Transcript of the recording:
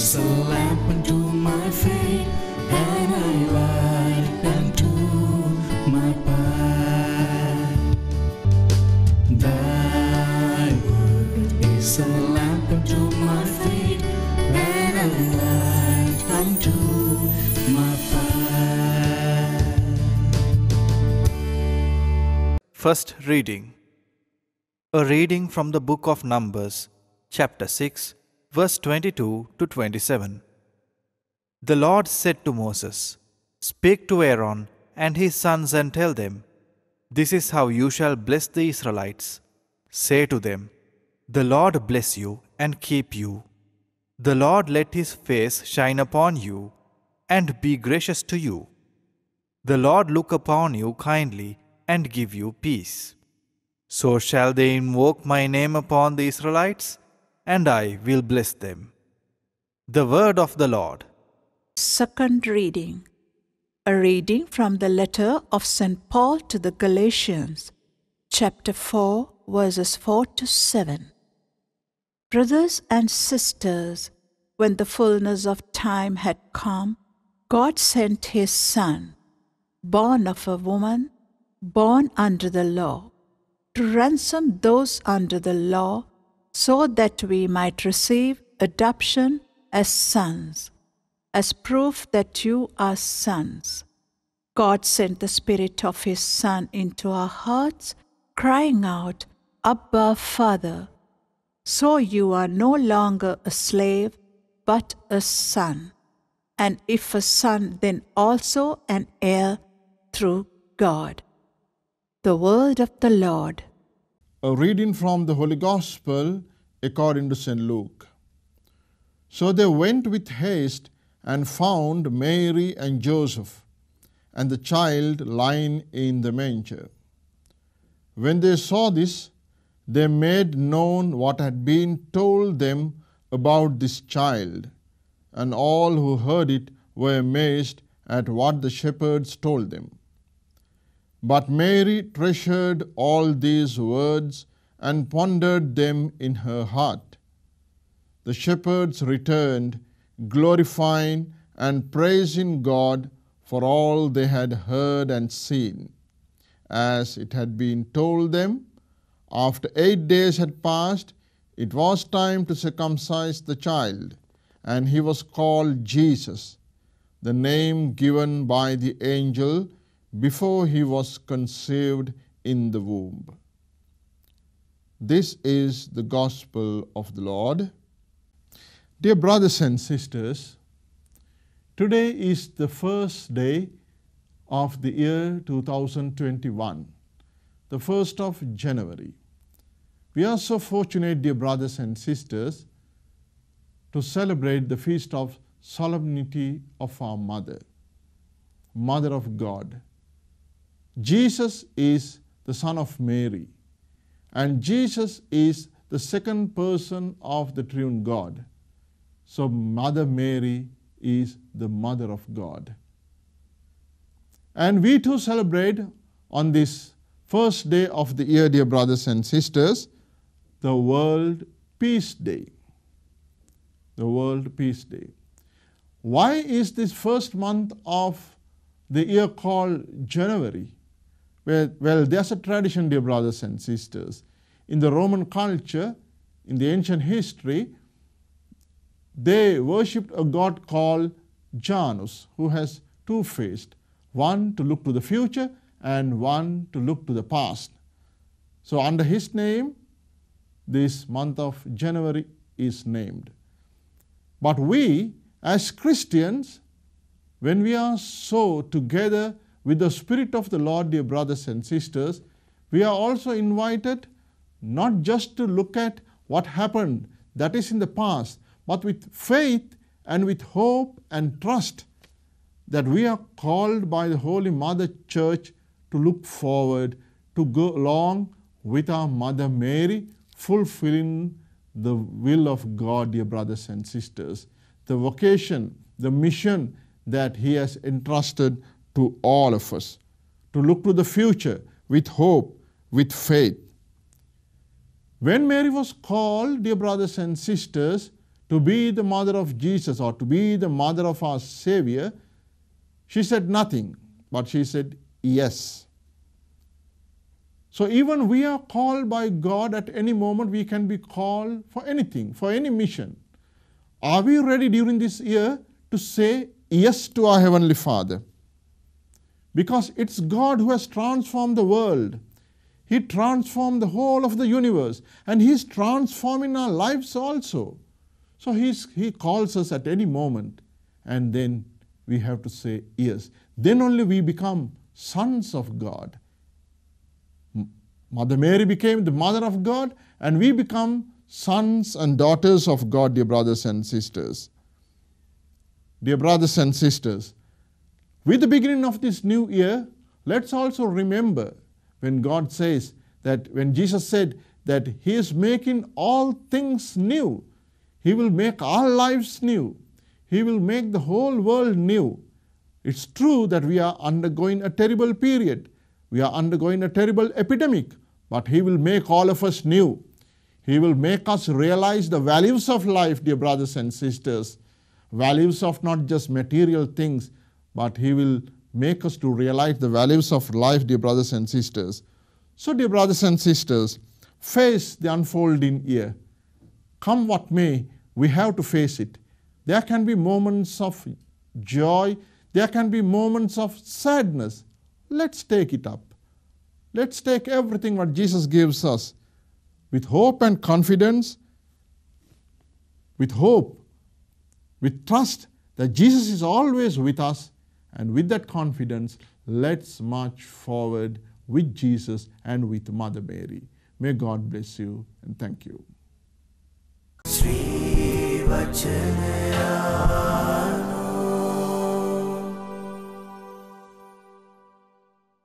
is a lamp unto my and I light unto my path. Thy word is a lamp unto my feet, and I light unto my path. First reading. A reading from the book of Numbers, chapter 6 verse 22 to 27. The Lord said to Moses, Speak to Aaron and his sons and tell them, This is how you shall bless the Israelites. Say to them, The Lord bless you and keep you. The Lord let his face shine upon you and be gracious to you. The Lord look upon you kindly and give you peace. So shall they invoke my name upon the Israelites and I will bless them. The word of the Lord. Second reading. A reading from the letter of St. Paul to the Galatians, chapter 4, verses 4 to 7. Brothers and sisters, when the fullness of time had come, God sent his Son, born of a woman, born under the law, to ransom those under the law so that we might receive adoption as sons, as proof that you are sons. God sent the Spirit of His Son into our hearts, crying out, Abba, Father. So you are no longer a slave, but a son. And if a son, then also an heir through God. The word of the Lord. A reading from the Holy Gospel according to St. Luke. So they went with haste and found Mary and Joseph and the child lying in the manger. When they saw this, they made known what had been told them about this child, and all who heard it were amazed at what the shepherds told them. But Mary treasured all these words and pondered them in her heart. The shepherds returned, glorifying and praising God for all they had heard and seen, as it had been told them. After eight days had passed, it was time to circumcise the child, and he was called Jesus, the name given by the angel before he was conceived in the womb. This is the gospel of the Lord. Dear brothers and sisters, today is the first day of the year 2021, the 1st of January. We are so fortunate, dear brothers and sisters, to celebrate the feast of solemnity of our Mother, Mother of God. Jesus is the son of Mary and Jesus is the second person of the triune God. So Mother Mary is the mother of God. And we too celebrate on this first day of the year, dear brothers and sisters, the World Peace Day. The World Peace Day. Why is this first month of the year called January? Well, well, there's a tradition, dear brothers and sisters. In the Roman culture, in the ancient history, they worshipped a god called Janus, who has two faces, one to look to the future and one to look to the past. So under his name, this month of January is named. But we, as Christians, when we are so together with the Spirit of the Lord, dear brothers and sisters, we are also invited not just to look at what happened, that is in the past, but with faith and with hope and trust that we are called by the Holy Mother Church to look forward, to go along with our Mother Mary, fulfilling the will of God, dear brothers and sisters, the vocation, the mission that He has entrusted to all of us to look to the future with hope, with faith. When Mary was called, dear brothers and sisters, to be the mother of Jesus or to be the mother of our Savior, she said nothing, but she said yes. So even we are called by God at any moment, we can be called for anything, for any mission. Are we ready during this year to say yes to our Heavenly Father? because it's God who has transformed the world. He transformed the whole of the universe and He's transforming our lives also. So he's, He calls us at any moment and then we have to say yes. Then only we become sons of God. Mother Mary became the mother of God and we become sons and daughters of God, dear brothers and sisters. Dear brothers and sisters, with the beginning of this new year, let's also remember when God says that when Jesus said that He is making all things new, He will make our lives new, He will make the whole world new. It's true that we are undergoing a terrible period, we are undergoing a terrible epidemic, but He will make all of us new. He will make us realize the values of life, dear brothers and sisters, values of not just material things, but He will make us to realize the values of life, dear brothers and sisters. So, dear brothers and sisters, face the unfolding year. Come what may, we have to face it. There can be moments of joy, there can be moments of sadness. Let's take it up. Let's take everything what Jesus gives us with hope and confidence, with hope, with trust that Jesus is always with us and with that confidence, let's march forward with Jesus and with Mother Mary. May God bless you and thank you.